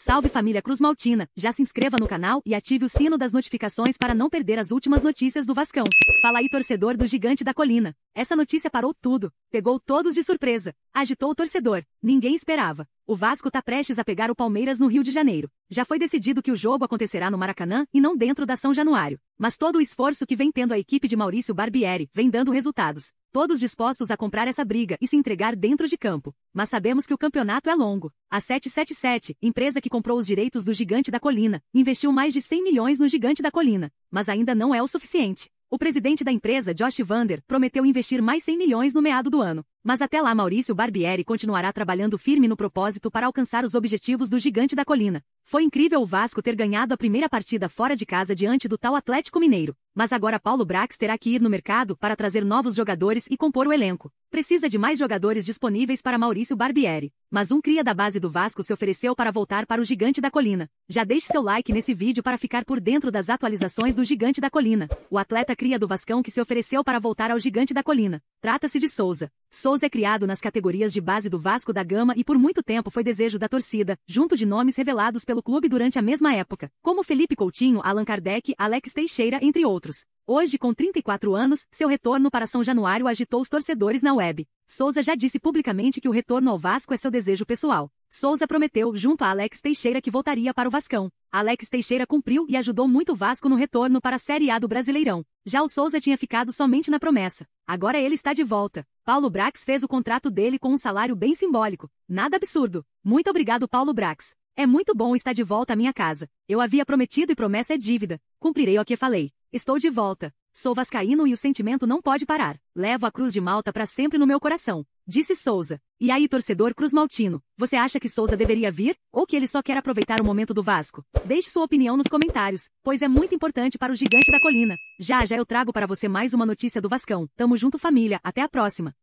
Salve família Cruz Maltina, já se inscreva no canal e ative o sino das notificações para não perder as últimas notícias do Vascão. Fala aí torcedor do Gigante da Colina. Essa notícia parou tudo, pegou todos de surpresa agitou o torcedor. Ninguém esperava. O Vasco tá prestes a pegar o Palmeiras no Rio de Janeiro. Já foi decidido que o jogo acontecerá no Maracanã e não dentro da São Januário. Mas todo o esforço que vem tendo a equipe de Maurício Barbieri vem dando resultados. Todos dispostos a comprar essa briga e se entregar dentro de campo. Mas sabemos que o campeonato é longo. A 777, empresa que comprou os direitos do Gigante da Colina, investiu mais de 100 milhões no Gigante da Colina, mas ainda não é o suficiente. O presidente da empresa, Josh Vander, prometeu investir mais 100 milhões no meado do ano. Mas até lá Maurício Barbieri continuará trabalhando firme no propósito para alcançar os objetivos do gigante da colina. Foi incrível o Vasco ter ganhado a primeira partida fora de casa diante do tal Atlético Mineiro, mas agora Paulo Brax terá que ir no mercado para trazer novos jogadores e compor o elenco. Precisa de mais jogadores disponíveis para Maurício Barbieri, mas um cria da base do Vasco se ofereceu para voltar para o Gigante da Colina. Já deixe seu like nesse vídeo para ficar por dentro das atualizações do Gigante da Colina. O atleta cria do Vascão que se ofereceu para voltar ao Gigante da Colina. Trata-se de Souza. Souza é criado nas categorias de base do Vasco da Gama e por muito tempo foi desejo da torcida, junto de nomes revelados pelo clube durante a mesma época, como Felipe Coutinho, Allan Kardec, Alex Teixeira, entre outros. Hoje, com 34 anos, seu retorno para São Januário agitou os torcedores na web. Souza já disse publicamente que o retorno ao Vasco é seu desejo pessoal. Souza prometeu, junto a Alex Teixeira, que voltaria para o Vascão. Alex Teixeira cumpriu e ajudou muito o Vasco no retorno para a Série A do Brasileirão. Já o Souza tinha ficado somente na promessa. Agora ele está de volta. Paulo Brax fez o contrato dele com um salário bem simbólico. Nada absurdo. Muito obrigado, Paulo Brax. É muito bom estar de volta à minha casa. Eu havia prometido e promessa é dívida. Cumprirei o que falei. Estou de volta. Sou vascaíno e o sentimento não pode parar. Levo a cruz de Malta para sempre no meu coração. Disse Souza. E aí, torcedor cruzmaltino, você acha que Souza deveria vir ou que ele só quer aproveitar o momento do Vasco? Deixe sua opinião nos comentários, pois é muito importante para o gigante da colina. Já já eu trago para você mais uma notícia do Vascão. Tamo junto família, até a próxima.